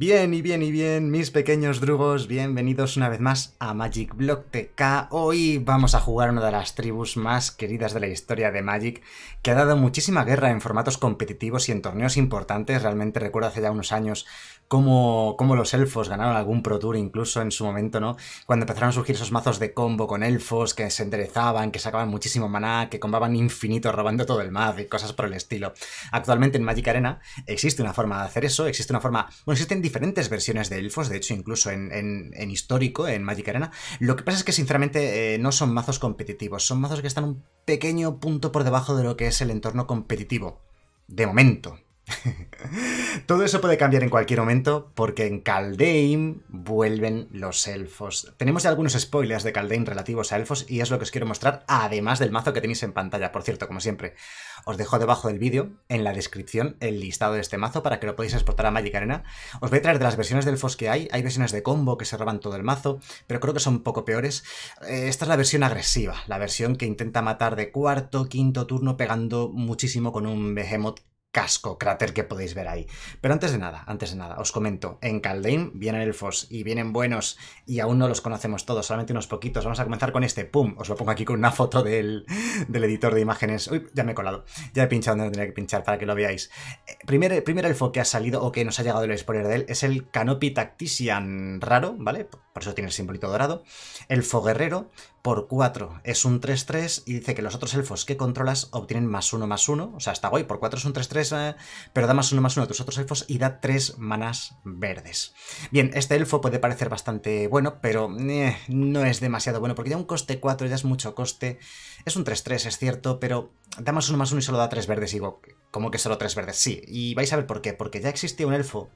Bien y bien y bien, mis pequeños drugos, bienvenidos una vez más a Magic Block TK. Hoy vamos a jugar una de las tribus más queridas de la historia de Magic, que ha dado muchísima guerra en formatos competitivos y en torneos importantes. Realmente recuerdo hace ya unos años cómo, los elfos ganaron algún Pro Tour incluso en su momento, ¿no? Cuando empezaron a surgir esos mazos de combo con elfos que se enderezaban, que sacaban muchísimo maná, que combaban infinito robando todo el mazo y cosas por el estilo. Actualmente en Magic Arena existe una forma de hacer eso, existe una forma diferentes versiones de elfos, de hecho, incluso en, histórico, en Magic Arena. Lo que pasa es que, sinceramente, eh, no son mazos competitivos, son mazos que están un pequeño punto por debajo de lo que es el entorno competitivo. De momento. Todo eso puede cambiar en cualquier momento porque en Caldeim vuelven los elfos. Tenemos ya algunos spoilers de Caldeim relativos a elfos y es lo que os quiero mostrar, además del mazo que tenéis en pantalla. Por cierto, como siempre, os dejo debajo del vídeo, en la descripción, el listado de este mazo para que lo podáis exportar a Magic Arena. Os voy a traer de las versiones de elfos que hay. Hay versiones de combo que se roban todo el mazo, pero creo que son un poco peores. Eh, esta es la versión agresiva, la versión que intenta matar de cuarto, quinto turno pegando muchísimo con un behemoth casco cráter que podéis ver ahí. Pero antes de nada, antes de nada, os comento, en Caldeim vienen elfos y vienen buenos y aún no los conocemos todos, solamente unos poquitos. Vamos a comenzar con este, pum, os lo pongo aquí con una foto del, editor de imágenes. Uy, ya me he colado, ya he pinchado donde tenía que pinchar para que lo veáis. Eh, primer, primer elfo que ha salido o que nos ha llegado el spoiler de él es el Canopy Tactician raro, ¿vale? Por eso tiene el simbolito dorado. Elfo guerrero por 4 es un 3-3 y dice que los otros elfos que controlas obtienen más 1 más 1, o sea, está guay, por 4 es un 3-3 pero da más uno más uno de tus otros elfos y da 3 manas verdes. Bien, este elfo puede parecer bastante bueno, pero eh, no es demasiado bueno, porque ya un coste 4 ya es mucho coste. Es un 3-3, es cierto, pero da más uno más uno y solo da 3 verdes. digo, como que solo 3 verdes? Sí, y vais a ver por qué, porque ya existía un elfo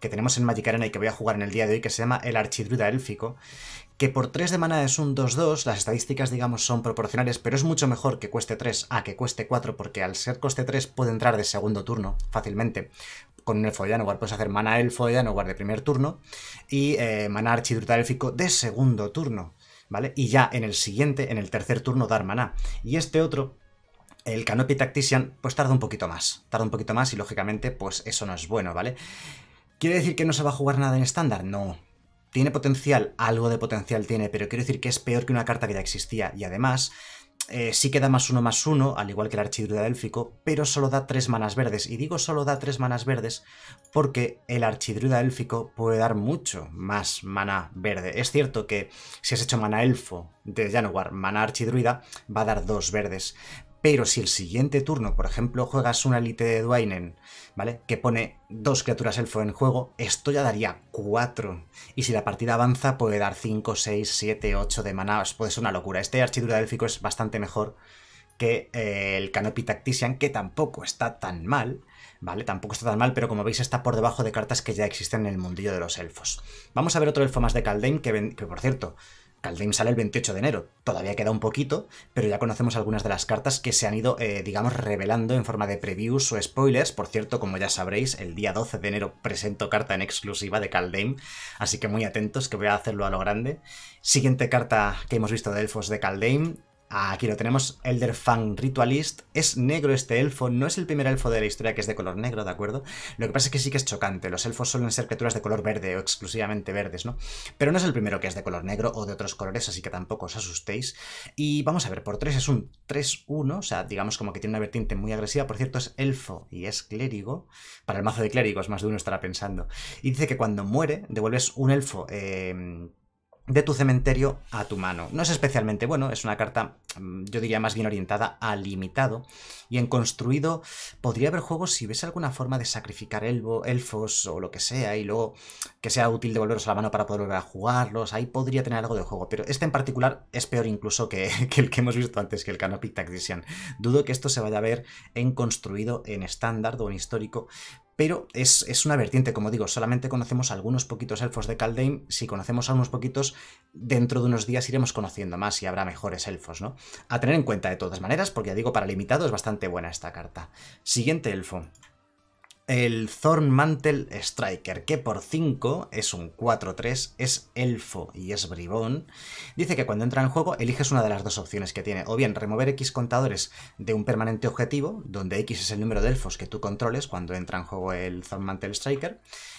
que tenemos en Magic Arena y que voy a jugar en el día de hoy, que se llama el Archidruida Élfico, que por 3 de mana es un 2-2, las estadísticas digamos son proporcionales, pero es mucho mejor que cueste 3 a que cueste 4, porque al ser coste 3 puede entrar de segundo turno fácilmente. Con el elfo de Janowar puedes hacer mana elfo de Janowar de primer turno y eh, mana archidrutal de segundo turno, ¿vale? Y ya en el siguiente, en el tercer turno, dar maná. Y este otro, el Canopy Tactician, pues tarda un poquito más. Tarda un poquito más y lógicamente, pues eso no es bueno, ¿vale? ¿Quiere decir que no se va a jugar nada en estándar? No, tiene potencial, algo de potencial tiene, pero quiero decir que es peor que una carta que ya existía. Y además, eh, sí que da más uno más uno, al igual que el archidruida élfico, pero solo da tres manas verdes. Y digo solo da tres manas verdes porque el archidruida élfico puede dar mucho más mana verde. Es cierto que si has hecho mana elfo de Januar, mana archidruida, va a dar dos verdes. Pero si el siguiente turno, por ejemplo, juegas una elite de Dwainen, ¿vale? Que pone dos criaturas elfo en juego, esto ya daría cuatro. Y si la partida avanza, puede dar cinco, seis, siete, ocho de maná. puede ser una locura. Este archidura élfico es bastante mejor que eh, el Canopy Tactician, que tampoco está tan mal, ¿vale? Tampoco está tan mal, pero como veis está por debajo de cartas que ya existen en el mundillo de los elfos. Vamos a ver otro elfo más de Caldein, que, que por cierto, Caldeim sale el 28 de enero, todavía queda un poquito, pero ya conocemos algunas de las cartas que se han ido, eh, digamos, revelando en forma de previews o spoilers. Por cierto, como ya sabréis, el día 12 de enero presento carta en exclusiva de Caldeim, así que muy atentos que voy a hacerlo a lo grande. Siguiente carta que hemos visto de Elfos de Caldeim, Aquí lo tenemos, Elder Fang Ritualist. Es negro este elfo, no es el primer elfo de la historia que es de color negro, ¿de acuerdo? Lo que pasa es que sí que es chocante, los elfos suelen ser criaturas de color verde o exclusivamente verdes, ¿no? Pero no es el primero que es de color negro o de otros colores, así que tampoco os asustéis. Y vamos a ver, por 3 es un 3-1, o sea, digamos como que tiene una vertiente muy agresiva. Por cierto, es elfo y es clérigo. Para el mazo de clérigos, más de uno estará pensando. Y dice que cuando muere, devuelves un elfo... Eh, de tu cementerio a tu mano. No es especialmente bueno, es una carta, mm, yo diría, más bien orientada a limitado. Y en construido podría haber juegos si ves alguna forma de sacrificar elfos o lo que sea, y luego que sea útil devolverlos a la mano para poder volver a jugarlos, ahí podría tener algo de juego. Pero este en particular es peor incluso que, que el que hemos visto antes, que el Canopic Tactician. Dudo que esto se vaya a ver en construido en estándar o en histórico, pero es, una vertiente, como digo, solamente conocemos algunos poquitos elfos de Kaldheim. si conocemos a unos poquitos, dentro de unos días iremos conociendo más y habrá mejores elfos, ¿no? A tener en cuenta de todas maneras, porque ya digo, para limitado es bastante buena esta carta. Siguiente elfo el Thorn Mantle Striker, que por 5 es un 4-3, es elfo y es bribón. Dice que cuando entra en juego eliges una de las dos opciones que tiene, o bien remover X contadores de un permanente objetivo, donde X es el número de elfos que tú controles cuando entra en juego el Thorn Mantle Striker,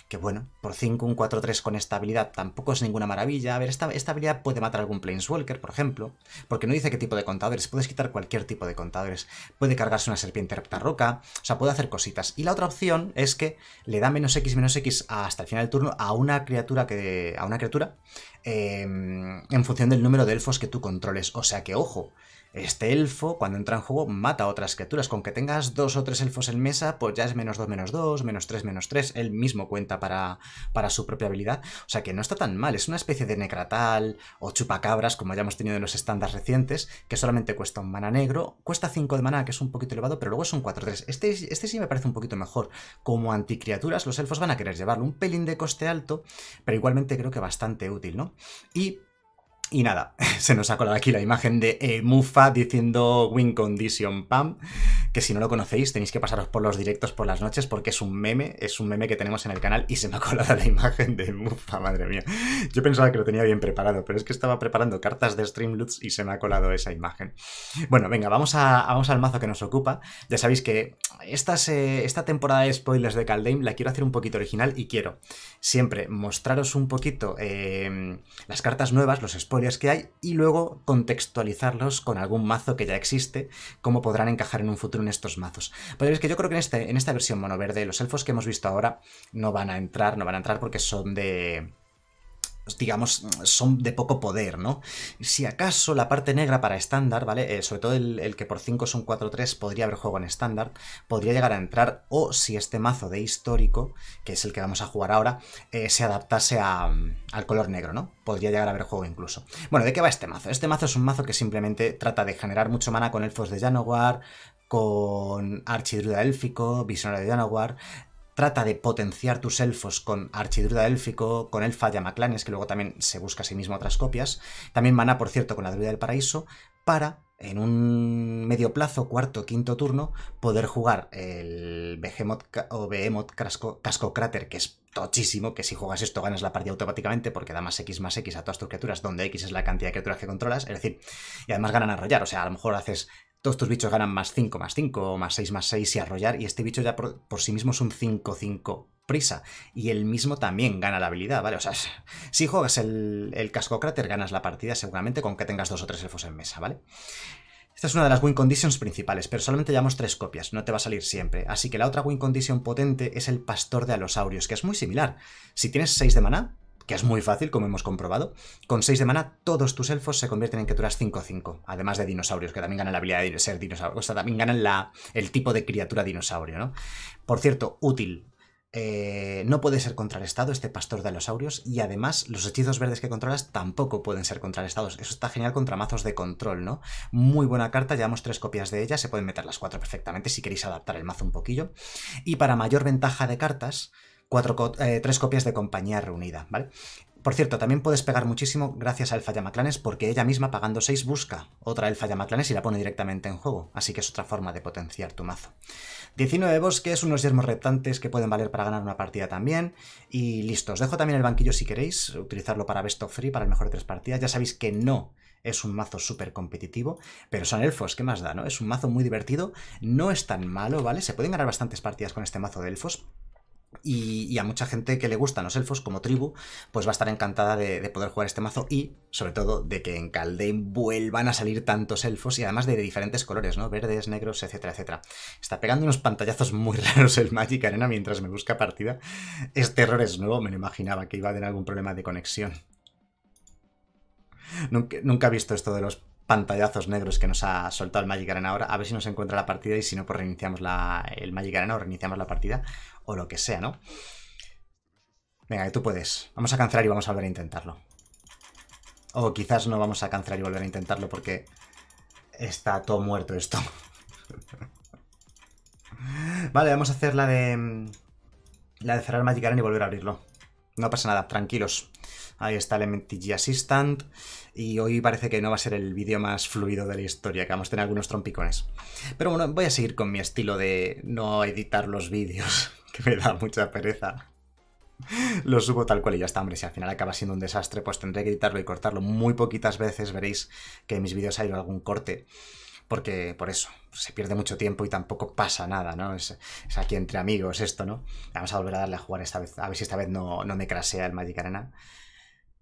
que bueno, por 5, un 4-3 con esta habilidad tampoco es ninguna maravilla. A ver, esta, habilidad puede matar a algún Planeswalker, por ejemplo, porque no dice qué tipo de contadores. Puedes quitar cualquier tipo de contadores. Puede cargarse una serpiente roca, O sea, puede hacer cositas. Y la otra opción es que le da menos X, menos X hasta el final del turno a una criatura que. a una criatura. Em, en función del número de elfos que tú controles. O sea que, ojo, este elfo, cuando entra en juego, mata a otras criaturas. Con que tengas dos o tres elfos en mesa, pues ya es menos dos, menos dos, menos tres, menos tres. Él mismo cuenta para, para su propia habilidad. O sea que no está tan mal. Es una especie de necratal o chupacabras, como ya hemos tenido en los estándares recientes, que solamente cuesta un mana negro. Cuesta 5 de mana, que es un poquito elevado, pero luego es un 4-3. Este, este sí me parece un poquito mejor. Como anticriaturas, los elfos van a querer llevarlo un pelín de coste alto, pero igualmente creo que bastante útil, ¿no? Y y nada, se nos ha colado aquí la imagen de eh, Mufa diciendo Win Condition Pam, que si no lo conocéis tenéis que pasaros por los directos por las noches porque es un meme, es un meme que tenemos en el canal y se me ha colado la imagen de Mufa, madre mía. Yo pensaba que lo tenía bien preparado, pero es que estaba preparando cartas de Streamloots y se me ha colado esa imagen. Bueno, venga, vamos, a, vamos al mazo que nos ocupa. Ya sabéis que eh, esta temporada de spoilers de Caldame la quiero hacer un poquito original y quiero siempre mostraros un poquito eh, las cartas nuevas, los spoilers que hay y luego contextualizarlos con algún mazo que ya existe, cómo podrán encajar en un futuro en estos mazos. Pero es que yo creo que en este, esta versión mono verde los elfos que hemos visto ahora no van a entrar, no van a entrar porque son de digamos, son de poco poder, ¿no? Si acaso la parte negra para estándar, ¿vale? Eh, sobre todo el, que por 5 son 4-3 podría haber juego en estándar, podría llegar a entrar, o si este mazo de histórico, que es el que vamos a jugar ahora, eh, se adaptase mm, al color negro, ¿no? Podría llegar a haber juego incluso. Bueno, ¿de qué va este mazo? Este mazo es un mazo que simplemente trata de generar mucho mana con elfos de Janowar, con Archidruida élfico, Visionario de Janowar, trata de potenciar tus elfos con Archidruida élfico, con Elfa Yamaclanes, que luego también se busca a sí mismo otras copias. También mana, por cierto, con la Druida del Paraíso, para en un medio plazo, cuarto, quinto turno, poder jugar el Behemoth o Behemoth Casco, Cráter, que es tochísimo, que si juegas esto ganas la partida automáticamente porque da más X más X a todas tus criaturas, donde X es la cantidad de criaturas que controlas, es decir, y además ganan a rollar. o sea, a lo mejor haces todos tus bichos ganan más 5, más 5, más 6, más 6 y arrollar, y este bicho ya por, sí mismo es un 5, 5 prisa, y el mismo también gana la habilidad, ¿vale? O sea, si juegas el, el casco cráter, ganas la partida seguramente con que tengas dos o tres elfos en mesa, ¿vale? Esta es una de las win conditions principales, pero solamente llevamos tres copias, no te va a salir siempre. Así que la otra win condition potente es el pastor de alosaurios, que es muy similar. Si tienes 6 de maná, que es muy fácil, como hemos comprobado. Con 6 de mana, todos tus elfos se convierten en criaturas 5-5, además de dinosaurios, que también ganan la habilidad de ser dinosaurios, o sea, también ganan la, el tipo de criatura dinosaurio, ¿no? Por cierto, útil. Eh, no puede ser contrarrestado este pastor de alosaurios. y además los hechizos verdes que controlas tampoco pueden ser contrarrestados. Eso está genial contra mazos de control, ¿no? Muy buena carta, llevamos tres copias de ella, se pueden meter las cuatro perfectamente si queréis adaptar el mazo un poquillo. Y para mayor ventaja de cartas, eh, tres copias de compañía reunida, ¿vale? Por cierto, también puedes pegar muchísimo gracias a Elfa Yamaclanes porque ella misma pagando 6 busca otra Elfa Yamaclanes y la pone directamente en juego, así que es otra forma de potenciar tu mazo. 19 bosques, unos yermos reptantes que pueden valer para ganar una partida también y listo. Os dejo también el banquillo si queréis utilizarlo para best of free, para el mejor de tres partidas. Ya sabéis que no es un mazo súper competitivo, pero son elfos, ¿qué más da, no? Es un mazo muy divertido, no es tan malo, ¿vale? Se pueden ganar bastantes partidas con este mazo de elfos, y, a mucha gente que le gustan los elfos como tribu, pues va a estar encantada de, poder jugar este mazo y, sobre todo, de que en Caldein vuelvan a salir tantos elfos y además de diferentes colores, ¿no? Verdes, negros, etcétera, etcétera. Está pegando unos pantallazos muy raros el Magic Arena mientras me busca partida. Este error es nuevo, me lo imaginaba que iba a tener algún problema de conexión. Nunca, nunca he visto esto de los pantallazos negros que nos ha soltado el Magic Arena ahora. A ver si nos encuentra la partida y si no, pues reiniciamos el Magic Arena o reiniciamos la partida o lo que sea, ¿no? Venga, que tú puedes. Vamos a cancelar y vamos a volver a intentarlo. O quizás no vamos a cancelar y volver a intentarlo porque está todo muerto esto. vale, vamos a hacer la de... Mm, la de cerrar Magic Arena y volver a abrirlo. No pasa nada, tranquilos ahí está el MTG Assistant, y hoy parece que no va a ser el vídeo más fluido de la historia, que vamos a tener algunos trompicones. Pero bueno, voy a seguir con mi estilo de no editar los vídeos, que me da mucha pereza. Lo subo tal cual y ya está, hombre. Si al final acaba siendo un desastre, pues tendré que editarlo y cortarlo. Muy poquitas veces veréis que en mis vídeos hay algún corte. Porque por eso, se pierde mucho tiempo y tampoco pasa nada, ¿no? Es, aquí entre amigos esto, ¿no? Vamos a volver a darle a jugar esta vez, a ver si esta vez no, no me crasea el Magic Arena.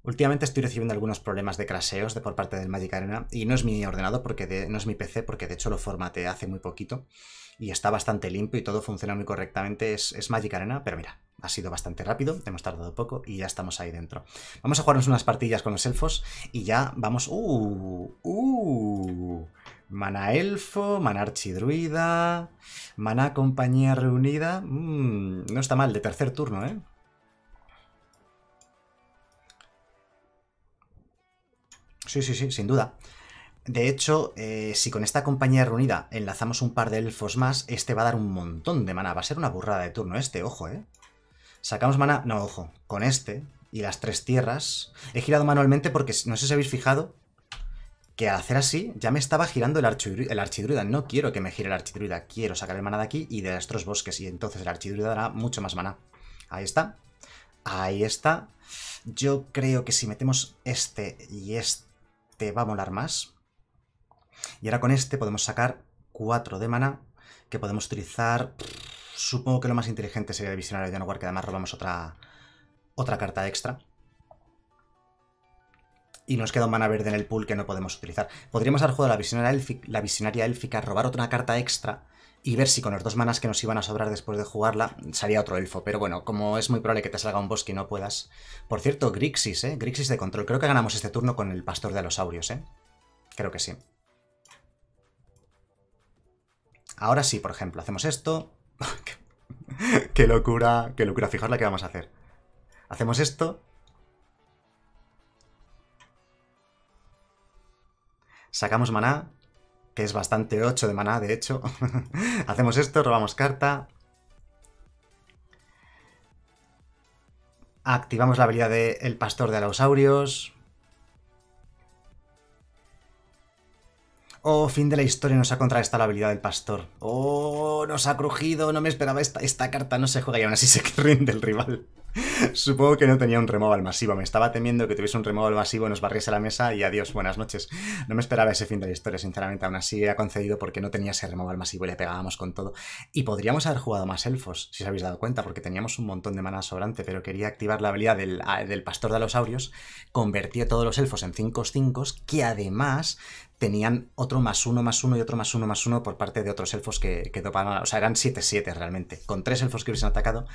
Últimamente estoy recibiendo algunos problemas de craseos de por parte del Magic Arena y no es mi ordenador, porque no es mi PC, porque de hecho lo formateé hace muy poquito y está bastante limpio y todo funciona muy correctamente. Es, Magic Arena, pero mira, ha sido bastante rápido, hemos tardado poco y ya estamos ahí dentro. Vamos a jugarnos unas partillas con los elfos y ya vamos... ¡Uh! ¡Uh! Mana elfo, mana archidruida, mana compañía reunida... ¡Mmm! no está mal, de tercer turno, ¿eh? Sí, sí, sí, sin duda. De hecho, eh, si con esta compañía reunida enlazamos un par de elfos más, este va a dar un montón de mana. Va a ser una burrada de turno este, ojo, ¿eh? Sacamos mana... No, ojo. Con este y las tres tierras... He girado manualmente porque, no sé si habéis fijado, que al hacer así ya me estaba girando el, el archidruida. No quiero que me gire el archidruida. Quiero sacar el mana de aquí y de estos bosques. Y entonces el archidruida dará mucho más mana. Ahí está. Ahí está. Yo creo que si metemos este y este te va a molar más. Y ahora con este podemos sacar 4 de mana que podemos utilizar... Supongo que lo más inteligente sería el visionario de Anowar, que además robamos otra, otra carta extra. Y nos queda un mana verde en el pool que no podemos utilizar. Podríamos haber jugado la visionaria, élfica, la visionaria élfica, robar otra carta extra y ver si con los dos manas que nos iban a sobrar después de jugarla salía otro elfo. Pero bueno, como es muy probable que te salga un bosque y no puedas... Por cierto, Grixis, ¿eh? Grixis de control. Creo que ganamos este turno con el pastor de alosaurios, ¿eh? Creo que sí. Ahora sí, por ejemplo, hacemos esto. ¡Qué locura! ¡Qué locura! Fijaos la que vamos a hacer. Hacemos esto. Sacamos maná que es bastante 8 de maná, de hecho. Hacemos esto, robamos carta. Activamos la habilidad del El Pastor de Alosaurios. Oh, fin de la historia, nos ha contrarrestado la habilidad del pastor. Oh, nos ha crujido, no me esperaba esta, esta carta, no se juega y aún así se rinde el rival. Supongo que no tenía un removal masivo, me estaba temiendo que tuviese un removal masivo, nos barriese la mesa y adiós, buenas noches. No me esperaba ese fin de la historia, sinceramente, aún así ha concedido porque no tenía ese removal masivo y le pegábamos con todo. Y podríamos haber jugado más elfos, si os habéis dado cuenta, porque teníamos un montón de mana sobrante, pero quería activar la habilidad del, ah, pastor de los aurios, convertía todos los elfos en 5-5, que además tenían otro más uno, más uno y otro más uno, más uno por parte de otros elfos que, topaban. O sea, eran 7-7 realmente. Con tres elfos que hubiesen atacado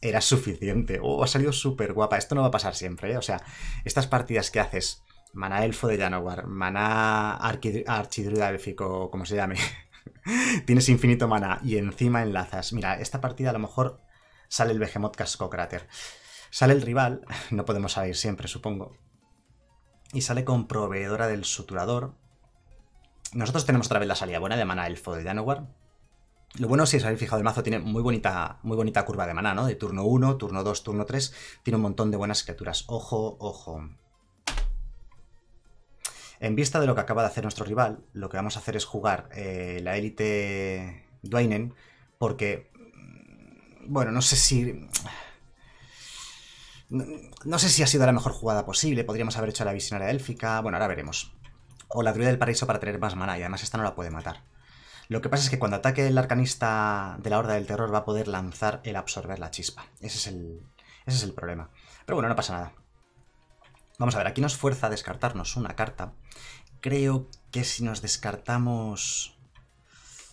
era suficiente. Oh, ha salido súper guapa. Esto no va a pasar siempre, ¿eh? O sea, estas partidas que haces, maná elfo de Janowar, maná archidruida élfico, como se llame, tienes infinito mana y encima enlazas. Mira, esta partida a lo mejor sale el Behemoth Casco Cráter. Sale el rival, no podemos salir siempre, supongo. Y sale con Proveedora del Suturador, nosotros tenemos otra vez la salida buena de mana Elfo de Danowar. Lo bueno, si os habéis fijado, el mazo tiene muy bonita, muy bonita curva de mana, ¿no? De turno 1, turno 2, turno 3. Tiene un montón de buenas criaturas. Ojo, ojo. En vista de lo que acaba de hacer nuestro rival, lo que vamos a hacer es jugar eh, la élite Dwainen, porque... Mm, bueno, no sé si... No, no, sé si ha sido la mejor jugada posible, podríamos haber hecho la visionaria élfica, bueno, ahora veremos o la druida del paraíso para tener más mana y además esta no la puede matar. Lo que pasa es que cuando ataque el arcanista de la Horda del Terror va a poder lanzar el absorber la chispa. Ese es el, es el problema. Pero bueno, no pasa nada. Vamos a ver, aquí nos fuerza a descartarnos una carta. Creo que si nos descartamos...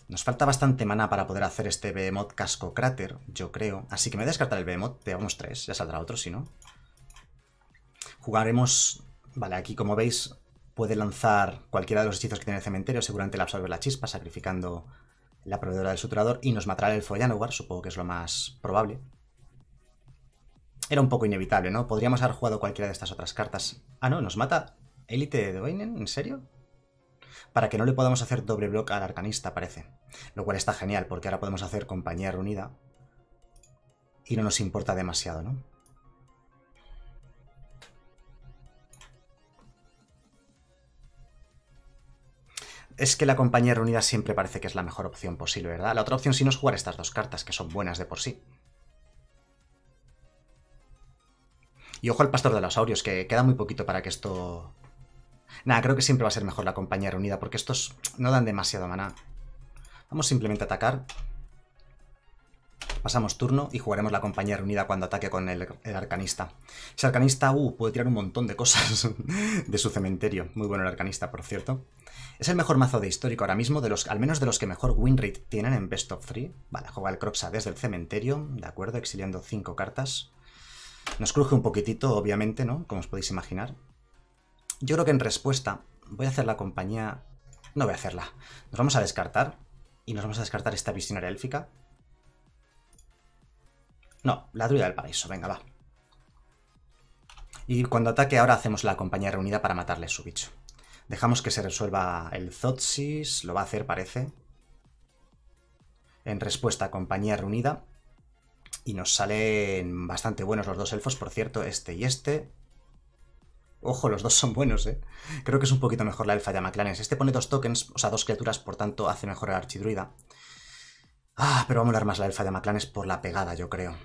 Nos falta bastante mana para poder hacer este Behemoth Casco Cráter, yo creo. Así que me voy a descartar el Behemoth, vamos tres, ya saldrá otro si no. Jugaremos... Vale, aquí como veis puede lanzar cualquiera de los hechizos que tiene el cementerio, seguramente le absorbe la chispa, sacrificando la proveedora del suturador, y nos matará el Foyanowar, supongo que es lo más probable. Era un poco inevitable, ¿no? Podríamos haber jugado cualquiera de estas otras cartas. Ah, no, nos mata Elite de Doinen, ¿en serio? Para que no le podamos hacer doble bloque al arcanista, parece. Lo cual está genial, porque ahora podemos hacer compañía reunida. Y no nos importa demasiado, ¿no? es que la compañía reunida siempre parece que es la mejor opción posible, ¿verdad? La otra opción sí no es jugar estas dos cartas, que son buenas de por sí. Y ojo al pastor de los aurios, que queda muy poquito para que esto... Nada, creo que siempre va a ser mejor la compañía reunida, porque estos no dan demasiado maná. Vamos simplemente a atacar. Pasamos turno y jugaremos la compañía reunida cuando ataque con el, arcanista. Ese arcanista, uh, puede tirar un montón de cosas de su cementerio. Muy bueno el arcanista, por cierto. Es el mejor mazo de histórico ahora mismo, de los, al menos de los que mejor winrate tienen en Best of 3. Vale, juega el Croxa desde el cementerio, de acuerdo, exiliando 5 cartas. Nos cruje un poquitito, obviamente, ¿no? Como os podéis imaginar. Yo creo que en respuesta voy a hacer la compañía... No voy a hacerla. Nos vamos a descartar. Y nos vamos a descartar esta visionaria élfica. No, la druida del paraíso, venga, va. Y cuando ataque ahora hacemos la compañía reunida para matarle su bicho. Dejamos que se resuelva el Zotsis, lo va a hacer parece. En respuesta, compañía reunida. Y nos salen bastante buenos los dos elfos, por cierto, este y este. Ojo, los dos son buenos, ¿eh? Creo que es un poquito mejor la elfa de Amaclanes. Este pone dos tokens, o sea, dos criaturas, por tanto hace mejor el archidruida. Ah, pero va a molar más la elfa de Amaclanes por la pegada, yo creo.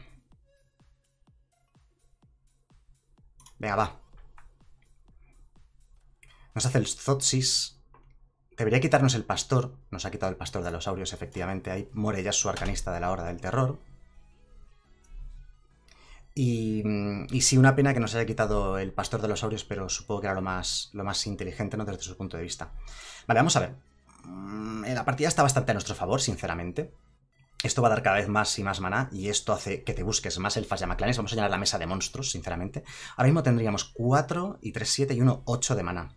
Venga, va. Nos hace el Zotsis. Debería quitarnos el pastor. Nos ha quitado el pastor de los aurios, efectivamente. Ahí muere ya su arcanista de la Horda del Terror. Y, sí, una pena que nos haya quitado el pastor de los aurios, pero supongo que era lo más, lo más inteligente ¿no? desde su punto de vista. Vale, vamos a ver. Mm, la partida está bastante a nuestro favor, sinceramente. Esto va a dar cada vez más y más maná, y esto hace que te busques más elfas y amaclanes. Vamos a llenar la mesa de monstruos, sinceramente. Ahora mismo tendríamos 4 y 3, 7 y 1, 8 de maná.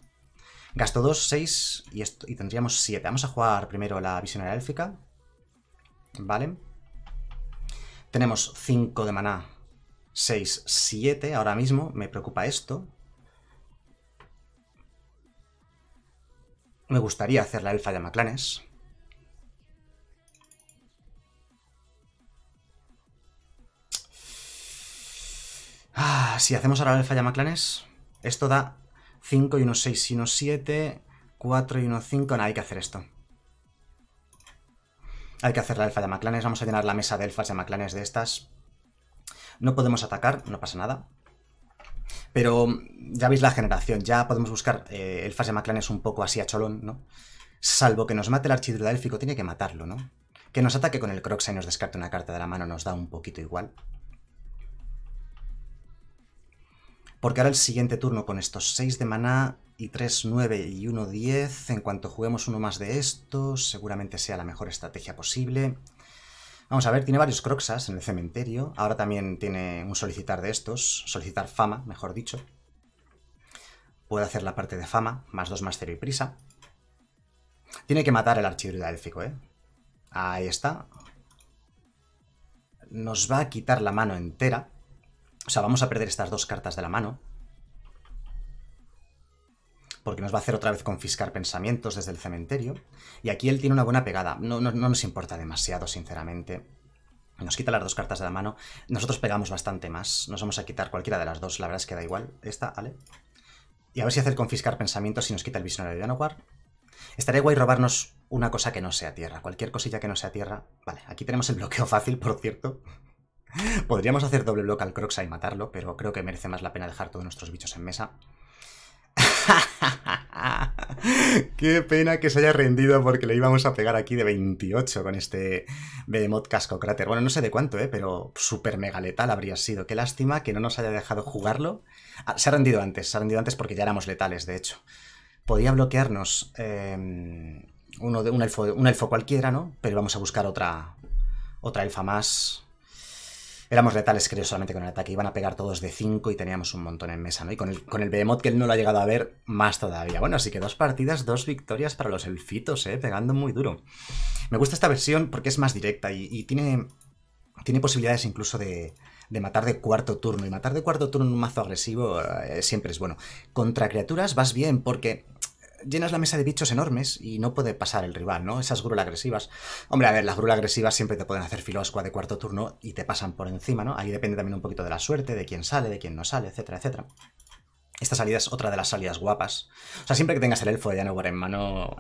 Gasto 2, 6 y, y tendríamos 7. Vamos a jugar primero la visionaria élfica. Vale. Tenemos 5 de maná, 6, 7 ahora mismo. Me preocupa esto. Me gustaría hacer la elfa de amaclanes. Ah, si hacemos ahora el falla Maclanes, esto da 5 y unos 6 y unos 7, 4 y unos 5. No, hay que hacer esto. Hay que hacer la elfa de Vamos a llenar la mesa de elfas de Maclanes de estas. No podemos atacar, no pasa nada. Pero ya veis la generación, ya podemos buscar el elfas de un poco así a cholón, ¿no? Salvo que nos mate el archidruida élfico, tiene que matarlo, ¿no? Que nos ataque con el Croxa y nos descarte una carta de la mano nos da un poquito igual. Porque ahora el siguiente turno con estos 6 de maná y 3, 9 y 1, 10, en cuanto juguemos uno más de estos, seguramente sea la mejor estrategia posible. Vamos a ver, tiene varios croxas en el cementerio. Ahora también tiene un solicitar de estos, solicitar fama, mejor dicho. Puede hacer la parte de fama, más 2, más 0 y prisa. Tiene que matar el archidruida élfico, ¿eh? Ahí está. Nos va a quitar la mano entera. O sea, vamos a perder estas dos cartas de la mano. Porque nos va a hacer otra vez confiscar pensamientos desde el cementerio. Y aquí él tiene una buena pegada. No, nos importa demasiado, sinceramente. Nos quita las dos cartas de la mano. Nosotros pegamos bastante más. Nos vamos a quitar cualquiera de las dos. La verdad es que da igual. Esta, ¿vale? Y a ver si hacer confiscar pensamientos y nos quita el visionario de Anowar. Estaría guay robarnos una cosa que no sea tierra. Cualquier cosilla que no sea tierra. Vale, aquí tenemos el bloqueo fácil, por cierto. Podríamos hacer doble bloque al Croxa y matarlo, pero creo que merece más la pena dejar todos nuestros bichos en mesa. Qué pena que se haya rendido porque le íbamos a pegar aquí de 28 con este Mod Casco Cráter. Bueno, no sé de cuánto, ¿eh? pero super mega letal habría sido. Qué lástima que no nos haya dejado jugarlo. Ah, se ha rendido antes, se ha rendido antes porque ya éramos letales, de hecho. Podía bloquearnos em, uno de, un, elfo, un elfo cualquiera, ¿no? Pero vamos a buscar otra, otra elfa más éramos letales, creo, solamente con el ataque. Iban a pegar todos de 5 y teníamos un montón en mesa, ¿no? Y con el, con el Behemoth, que él no lo ha llegado a ver, más todavía. Bueno, así que dos partidas, dos victorias para los elfitos, ¿eh? Pegando muy duro. Me gusta esta versión porque es más directa y, tiene, tiene posibilidades incluso de, matar de cuarto turno. Y matar de cuarto turno en un mazo agresivo eh, siempre es bueno. Contra criaturas vas bien porque llenas la mesa de bichos enormes y no puede pasar el rival, ¿no? Esas grulas agresivas. Hombre, a ver, las grulas agresivas siempre te pueden hacer filoscua de cuarto turno y te pasan por encima, ¿no? Ahí depende también un poquito de la suerte, de quién sale, de quién no sale, etcétera, etcétera. Esta salida es otra de las salidas guapas. O sea, siempre que tengas el elfo de Janowar en mano,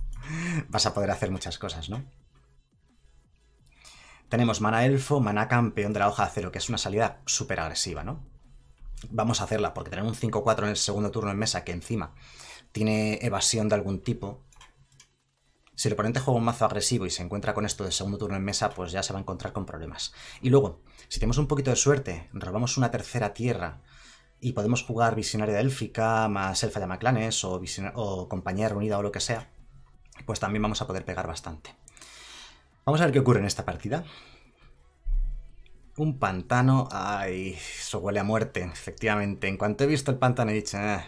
vas a poder hacer muchas cosas, ¿no? Tenemos mana elfo, mana campeón de la hoja de acero, que es una salida súper agresiva, ¿no? Vamos a hacerla, porque tenemos un 5-4 en el segundo turno en mesa, que encima tiene evasión de algún tipo. Si el oponente juega un mazo agresivo y se encuentra con esto de segundo turno en mesa, pues ya se va a encontrar con problemas. Y luego, si tenemos un poquito de suerte, robamos una tercera tierra y podemos jugar Visionaria Élfica más Elfa de Maclanes o, Compañía Reunida o lo que sea, pues también vamos a poder pegar bastante. Vamos a ver qué ocurre en esta partida. Un pantano, ay, eso huele a muerte, efectivamente. En cuanto he visto el pantano he dicho, ah,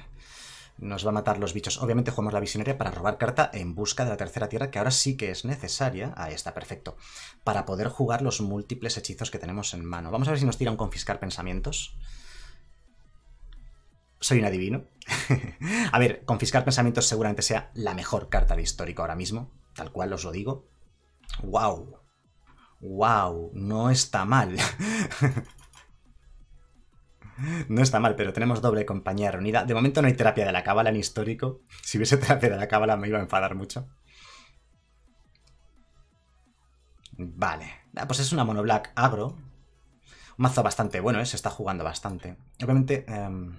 nos va a matar los bichos. Obviamente jugamos la visionaria para robar carta en busca de la tercera tierra, que ahora sí que es necesaria. Ahí está, perfecto. Para poder jugar los múltiples hechizos que tenemos en mano. Vamos a ver si nos tiran confiscar pensamientos. Soy un adivino. a ver, confiscar pensamientos seguramente sea la mejor carta de histórico ahora mismo. Tal cual os lo digo. ¡Wow! ¡Wow! No está mal. No está mal, pero tenemos doble compañía reunida. De momento no hay terapia de la cábala en histórico. Si hubiese terapia de la cábala me iba a enfadar mucho. Vale. Ah, pues es una mono black agro. Un mazo bastante bueno, ¿eh? se está jugando bastante. Obviamente... Em,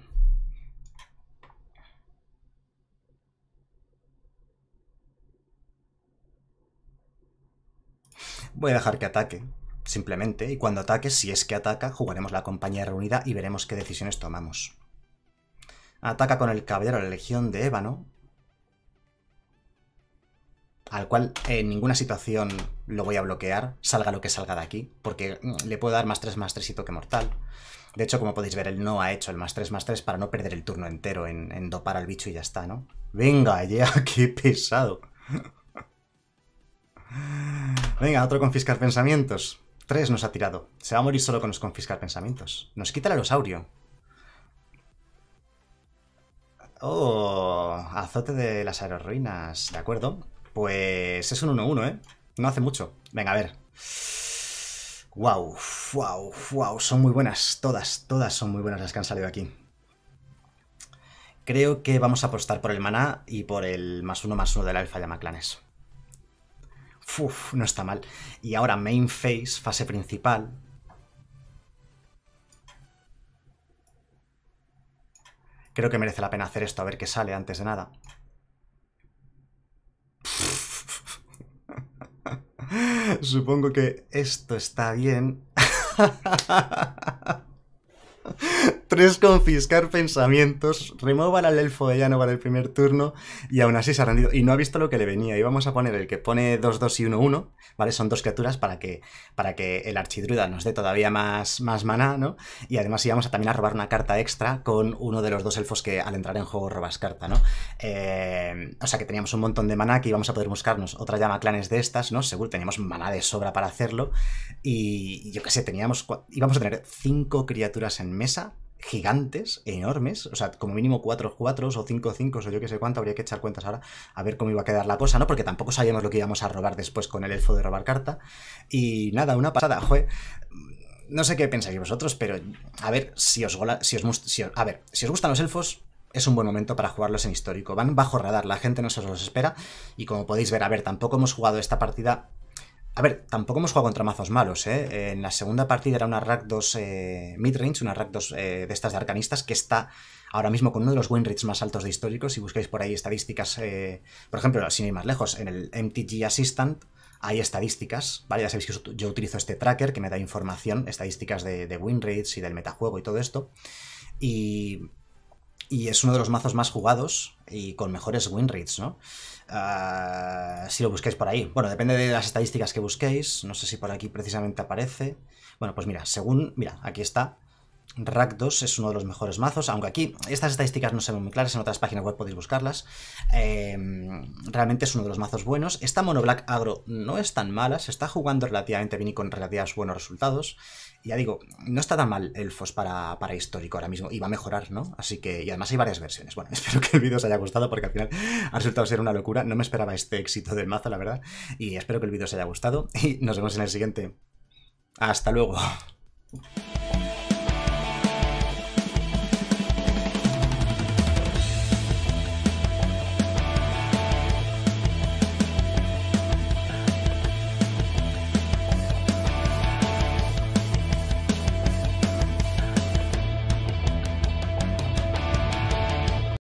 voy a dejar que ataque simplemente, y cuando ataque, si es que ataca, jugaremos la compañía reunida y veremos qué decisiones tomamos. Ataca con el caballero de la legión de Ébano, al cual en ninguna situación lo voy a bloquear, salga lo que salga de aquí, porque mm, le puedo dar más 3 más 3 y toque mortal. De hecho, como podéis ver, él no ha hecho el más 3 más 3 para no perder el turno entero en, en dopar al bicho y ya está, ¿no? Venga, ya, qué pesado. Venga, otro confiscar pensamientos. Tres nos ha tirado. Se va a morir solo con los confiscar pensamientos. Nos quita el aerosaurio. Oh, azote de las aerorruinas. De acuerdo. Pues es un 1-1, ¿eh? No hace mucho. Venga, a ver. Wow, wow, wow. Son muy buenas. Todas, todas son muy buenas las que han salido aquí. Creo que vamos a apostar por el maná y por el más uno más uno del alfa de Maclanes no está mal. Y ahora main phase, fase principal. Creo que merece la pena hacer esto, a ver qué sale antes de nada. Supongo que esto está bien. tres confiscar pensamientos, Remóvala al elfo de llano para el primer turno y aún así se ha rendido. Y no ha visto lo que le venía. Y vamos a poner el que pone 2-2 y 1-1, ¿vale? Son dos criaturas para que, para que el archidruida nos dé todavía más, más maná, ¿no? Y además íbamos a también a robar una carta extra con uno de los dos elfos que al entrar en juego robas carta, ¿no? Eh, o sea que teníamos un montón de maná que íbamos a poder buscarnos otra llama clanes de estas, ¿no? Seguro teníamos maná de sobra para hacerlo. Y yo qué sé, teníamos. Íbamos a tener cinco criaturas en mesa gigantes, enormes, o sea, como mínimo 4 4 o 5 5 o yo que sé cuánto, habría que echar cuentas ahora a ver cómo iba a quedar la cosa, ¿no? Porque tampoco sabíamos lo que íbamos a robar después con el elfo de robar carta. Y nada, una pasada, joder mm, no sé qué pensáis vosotros, pero a ver si os, si os, a ver, si os gustan los elfos, es un buen momento para jugarlos en histórico. Van bajo radar, la gente no se los espera y como podéis ver, a ver, tampoco hemos jugado esta partida a ver, tampoco hemos jugado contra mazos malos, ¿eh? En la segunda partida era una Rack 2 eh, midrange, una Rack 2 eh, de estas de arcanistas, que está ahora mismo con uno de los win rates más altos de históricos. Si buscáis por ahí estadísticas, eh, por ejemplo, sin ir más lejos, en el MTG Assistant hay estadísticas, ¿vale? Ya sabéis que yo utilizo este tracker que me da información, estadísticas de, de win rates y del metajuego y todo esto. Y, y es uno de los mazos más jugados y con mejores win rates, ¿no? Ah, si lo busquéis por ahí. Bueno, depende de las estadísticas que busquéis. No sé si por aquí precisamente aparece. Bueno, pues mira, según. Mira, aquí está. Rack 2 es uno de los mejores mazos, aunque aquí estas estadísticas no se ven muy claras, en otras páginas web podéis buscarlas. Em, realmente es uno de los mazos buenos. Esta Mono Black Agro no es tan mala, se está jugando relativamente bien y con relativos buenos resultados. ya digo, no está tan mal Elfos para, para histórico ahora mismo, y va a mejorar, ¿no? Así que, y además hay varias versiones. Bueno, espero que el vídeo os haya gustado porque al final ha resultado ser una locura. No me esperaba este éxito del mazo, la verdad. Y espero que el vídeo os haya gustado y nos vemos en el siguiente. Hasta luego.